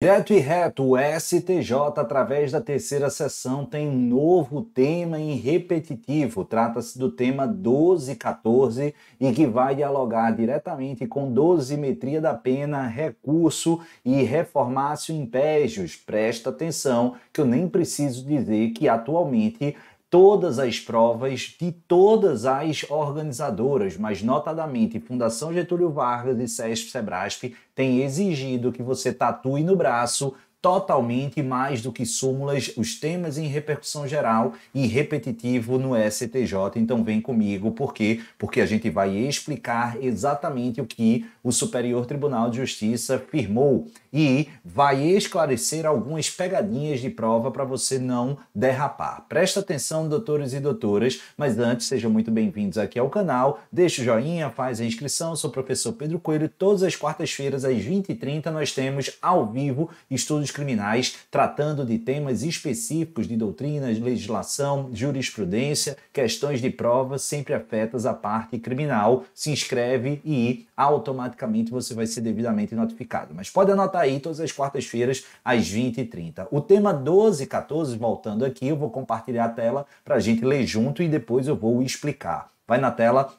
Direto e reto, o STJ, através da terceira sessão, tem um novo tema em repetitivo. Trata-se do tema 1214 e que vai dialogar diretamente com dosimetria da pena, recurso e reformácio impégios. Presta atenção que eu nem preciso dizer que atualmente todas as provas de todas as organizadoras, mas notadamente Fundação Getúlio Vargas e SESP Sebrasp têm exigido que você tatue no braço totalmente mais do que súmulas, os temas em repercussão geral e repetitivo no STJ. Então vem comigo, por quê? Porque a gente vai explicar exatamente o que o Superior Tribunal de Justiça firmou e vai esclarecer algumas pegadinhas de prova para você não derrapar. Presta atenção, doutores e doutoras, mas antes sejam muito bem-vindos aqui ao canal. Deixa o joinha, faz a inscrição. Eu sou o professor Pedro Coelho. Todas as quartas-feiras às 20h30 nós temos ao vivo estudos criminais, tratando de temas específicos de doutrinas, legislação, jurisprudência, questões de prova, sempre afetas à parte criminal. Se inscreve e automaticamente você vai ser devidamente notificado. Mas pode anotar aí todas as quartas-feiras, às 20h30. O tema 12 e 14, voltando aqui, eu vou compartilhar a tela para a gente ler junto e depois eu vou explicar. Vai na tela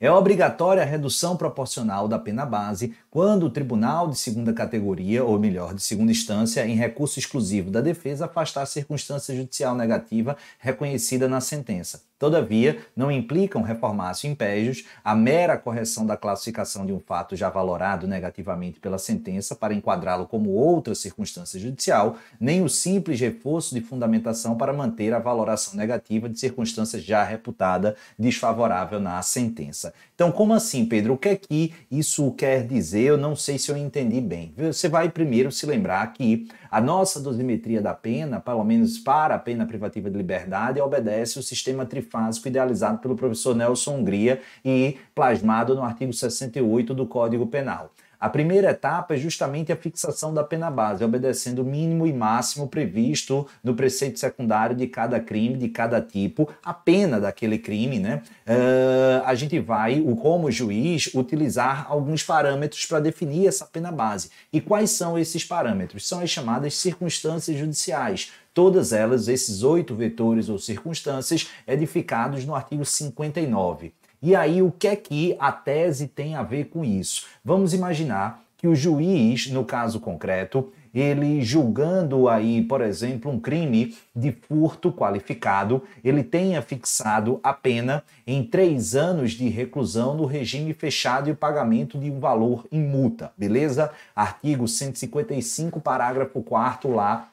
é obrigatória a redução proporcional da pena base quando o tribunal de segunda categoria, ou melhor, de segunda instância, em recurso exclusivo da defesa, afastar circunstância judicial negativa reconhecida na sentença. Todavia, não implicam reformaço impégios a mera correção da classificação de um fato já valorado negativamente pela sentença para enquadrá-lo como outra circunstância judicial, nem o simples reforço de fundamentação para manter a valoração negativa de circunstância já reputada desfavorável na sentença. Então, como assim, Pedro? O que é que isso quer dizer? Eu não sei se eu entendi bem. Você vai primeiro se lembrar que a nossa dosimetria da pena, pelo menos para a pena privativa de liberdade, obedece o sistema trifásico trifásico idealizado pelo professor Nelson Hungria e plasmado no artigo 68 do Código Penal. A primeira etapa é justamente a fixação da pena base, obedecendo o mínimo e máximo previsto no preceito secundário de cada crime, de cada tipo, a pena daquele crime, né? Uh, a gente vai, como juiz, utilizar alguns parâmetros para definir essa pena base. E quais são esses parâmetros? São as chamadas circunstâncias judiciais Todas elas, esses oito vetores ou circunstâncias, edificados no artigo 59. E aí, o que é que a tese tem a ver com isso? Vamos imaginar que o juiz, no caso concreto, ele julgando aí, por exemplo, um crime de furto qualificado, ele tenha fixado a pena em três anos de reclusão no regime fechado e o pagamento de um valor em multa, beleza? Artigo 155, parágrafo 4 lá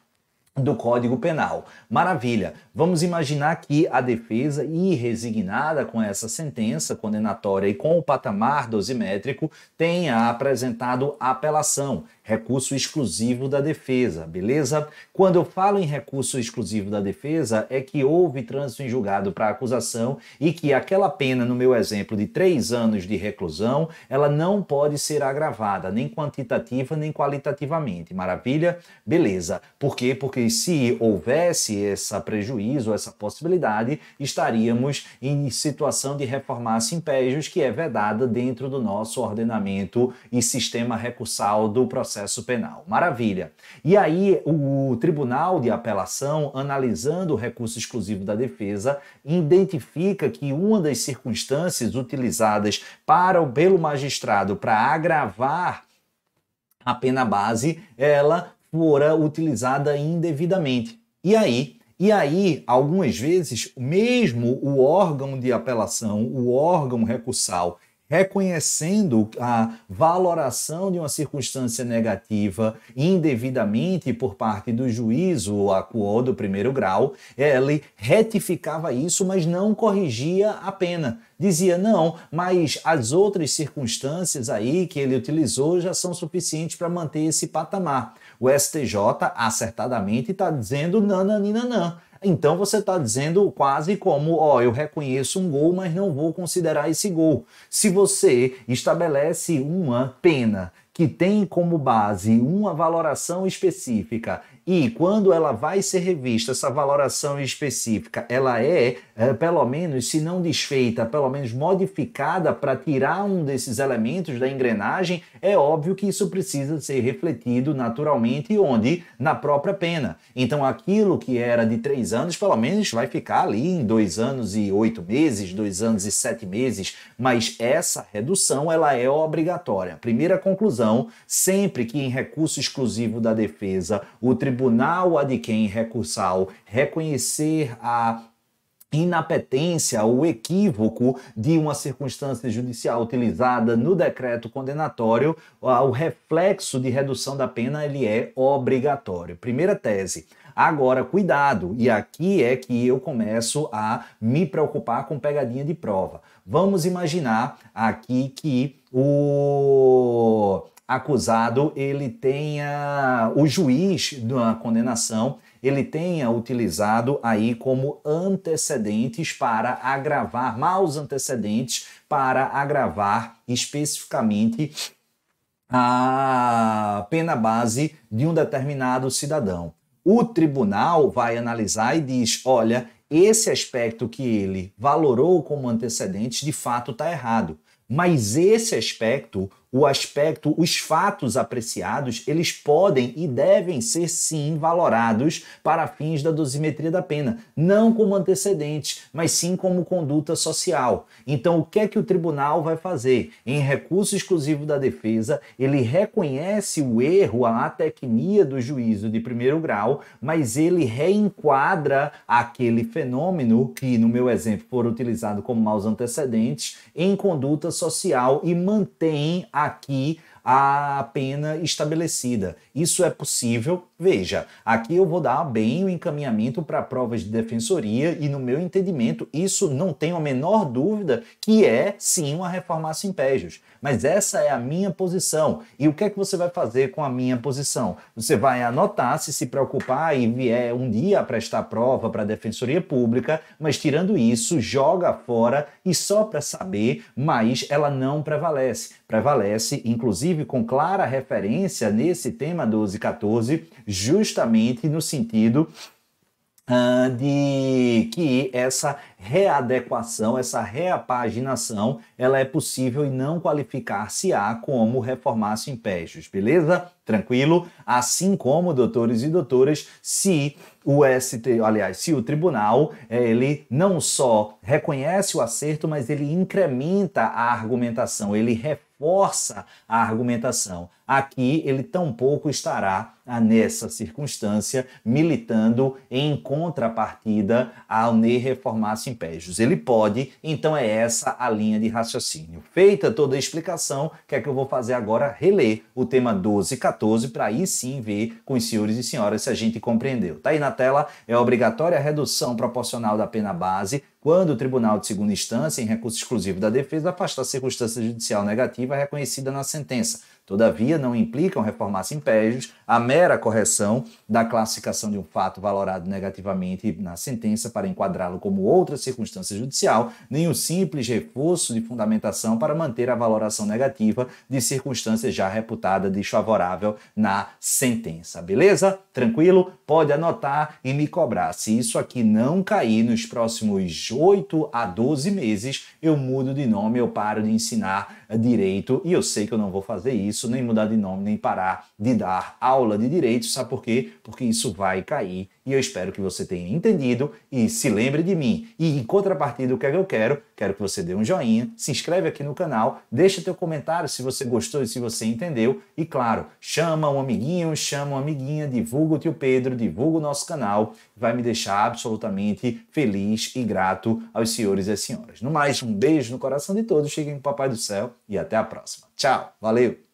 do Código Penal. Maravilha! Vamos imaginar que a defesa, irresignada com essa sentença condenatória e com o patamar dosimétrico, tenha apresentado apelação, recurso exclusivo da defesa, beleza? Quando eu falo em recurso exclusivo da defesa, é que houve trânsito em julgado para acusação e que aquela pena, no meu exemplo, de três anos de reclusão, ela não pode ser agravada, nem quantitativa, nem qualitativamente. Maravilha? Beleza. Por quê? Porque e se houvesse esse prejuízo, essa possibilidade, estaríamos em situação de reformar simpégios, que é vedada dentro do nosso ordenamento e sistema recursal do processo penal. Maravilha! E aí, o Tribunal de Apelação, analisando o recurso exclusivo da defesa, identifica que uma das circunstâncias utilizadas para o pelo magistrado para agravar a pena base, ela fora utilizada indevidamente. E aí, e aí, algumas vezes, mesmo o órgão de apelação, o órgão recursal, reconhecendo a valoração de uma circunstância negativa indevidamente por parte do juízo a quo do primeiro grau, ele retificava isso, mas não corrigia a pena. Dizia, não, mas as outras circunstâncias aí que ele utilizou já são suficientes para manter esse patamar. O STJ acertadamente está dizendo nananinanã. Então você está dizendo quase como, ó, eu reconheço um gol, mas não vou considerar esse gol. Se você estabelece uma pena que tem como base uma valoração específica e quando ela vai ser revista, essa valoração específica, ela é, é pelo menos, se não desfeita, pelo menos modificada para tirar um desses elementos da engrenagem, é óbvio que isso precisa ser refletido naturalmente onde? Na própria pena. Então aquilo que era de três anos, pelo menos vai ficar ali em dois anos e oito meses, dois anos e sete meses, mas essa redução ela é obrigatória. Primeira conclusão, sempre que em recurso exclusivo da defesa o tribunal tribunal a de quem recursal reconhecer a inapetência ou equívoco de uma circunstância judicial utilizada no decreto condenatório, o reflexo de redução da pena ele é obrigatório. Primeira tese. Agora, cuidado, e aqui é que eu começo a me preocupar com pegadinha de prova. Vamos imaginar aqui que o acusado ele tenha o juiz da condenação ele tenha utilizado aí como antecedentes para agravar maus antecedentes para agravar especificamente a pena base de um determinado cidadão. O tribunal vai analisar e diz, olha, esse aspecto que ele valorou como antecedente de fato está errado, mas esse aspecto o aspecto, os fatos apreciados, eles podem e devem ser sim valorados para fins da dosimetria da pena, não como antecedentes, mas sim como conduta social. Então, o que é que o tribunal vai fazer? Em recurso exclusivo da defesa, ele reconhece o erro, a atecnia do juízo de primeiro grau, mas ele reenquadra aquele fenômeno que, no meu exemplo, for utilizado como maus antecedentes em conduta social e mantém a aqui a pena estabelecida. Isso é possível, Veja, aqui eu vou dar bem o encaminhamento para provas de defensoria e, no meu entendimento, isso não tem a menor dúvida que é sim uma reforma impérios. Mas essa é a minha posição. E o que é que você vai fazer com a minha posição? Você vai anotar, se se preocupar e vier um dia prestar prova para a defensoria pública, mas tirando isso, joga fora e só para saber, mas ela não prevalece. Prevalece, inclusive com clara referência nesse tema 1214 justamente no sentido uh, de que essa readequação, essa reapaginação, ela é possível e não qualificar-se-á como reformar-se em pejos, beleza? Tranquilo? Assim como, doutores e doutoras, se o ST, aliás, se o tribunal, eh, ele não só reconhece o acerto, mas ele incrementa a argumentação, ele reforça a argumentação. Aqui ele tampouco estará ah, nessa circunstância militando em contrapartida ao Ne Reformasse Impégios. Ele pode, então é essa a linha de raciocínio. Feita toda a explicação, o que é que eu vou fazer agora? Reler o tema 12 e 14 para aí sim ver com os senhores e senhoras se a gente compreendeu. Tá aí na tela, é obrigatória a redução proporcional da pena base quando o Tribunal de Segunda Instância, em recurso exclusivo da defesa, afastar circunstância judicial negativa reconhecida na sentença Todavia, não implicam reformar simpégios a mera correção da classificação de um fato valorado negativamente na sentença para enquadrá-lo como outra circunstância judicial, nem o simples reforço de fundamentação para manter a valoração negativa de circunstância já reputada desfavorável na sentença. Beleza? Tranquilo? Pode anotar e me cobrar. Se isso aqui não cair nos próximos 8 a 12 meses, eu mudo de nome, eu paro de ensinar direito e eu sei que eu não vou fazer isso isso, nem mudar de nome, nem parar de dar aula de direito, sabe por quê? Porque isso vai cair e eu espero que você tenha entendido e se lembre de mim. E em contrapartida, o que é que eu quero? Quero que você dê um joinha, se inscreve aqui no canal, deixa teu comentário se você gostou e se você entendeu e claro, chama um amiguinho, chama uma amiguinha, divulga o tio Pedro, divulga o nosso canal, vai me deixar absolutamente feliz e grato aos senhores e às senhoras. No mais, um beijo no coração de todos, cheguem com o papai do céu e até a próxima. Tchau, valeu!